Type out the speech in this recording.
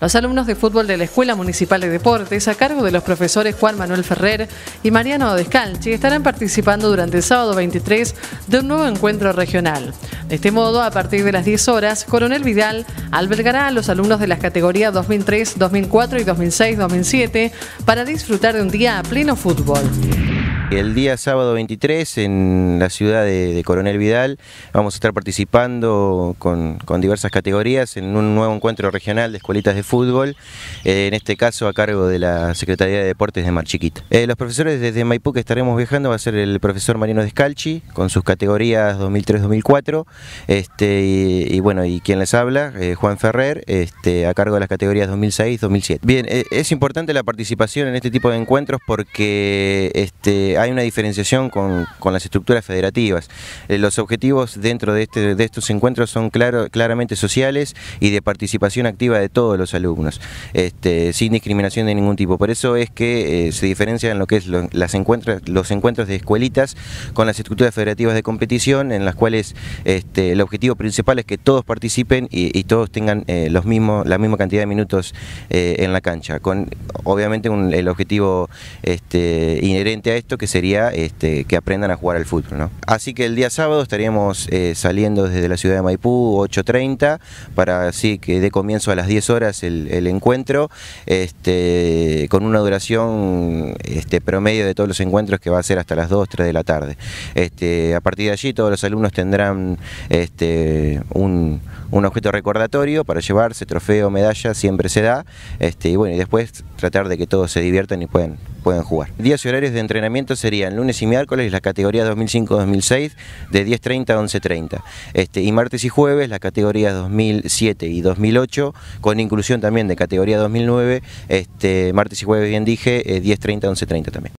Los alumnos de fútbol de la Escuela Municipal de Deportes, a cargo de los profesores Juan Manuel Ferrer y Mariano Descalchi, estarán participando durante el sábado 23 de un nuevo encuentro regional. De este modo, a partir de las 10 horas, Coronel Vidal albergará a los alumnos de las categorías 2003, 2004 y 2006-2007 para disfrutar de un día a pleno fútbol. El día sábado 23 en la ciudad de, Coronel Vidal vamos a estar participando con, diversas categorías en un nuevo encuentro regional de escuelitas de fútbol, eh, en este caso a cargo de la Secretaría de Deportes de Mar Chiquita. Eh, los profesores desde Maipú que estaremos viajando va a ser el profesor Marino Descalchi con sus categorías 2003-2004 este, y, bueno, y quien les habla, eh, Juan Ferrer, este, a cargo de las categorías 2006-2007. Bien, es importante la participación en este tipo de encuentros porque... Este, hay una diferenciación con, las estructuras federativas. Eh, los objetivos dentro de, este, de estos encuentros son claro, claramente sociales y de participación activa de todos los alumnos, este, sin discriminación de ningún tipo. Por eso es que eh, se diferencian lo que es las los encuentros de escuelitas con las estructuras federativas de competición, en las cuales este, el objetivo principal es que todos participen y, todos tengan eh, los mismos, la misma cantidad de minutos en la cancha, con obviamente el objetivo este, inherente a esto que sería este, que aprendan a jugar al fútbol. Así que el día sábado estaríamos eh, saliendo desde la ciudad de Maipú, 8.30, para así que dé comienzo a las 10 horas el, encuentro, este, con una duración este, promedio de todos los encuentros que va a ser hasta las 2, 3 de la tarde. Este, a partir de allí todos los alumnos tendrán un, objeto recordatorio para llevarse, trofeo, medalla, siempre se da, este, y bueno, y después tratar de que todos se diviertan y puedan pueden jugar. Días y horarios de entrenamiento serían lunes y miércoles la categoría 2005-2006 de 10.30 a 11.30 este, y martes y jueves la categoría 2007 y 2008 con inclusión también de categoría 2009, este, martes y jueves bien dije, 10.30 eh, a 11.30 también.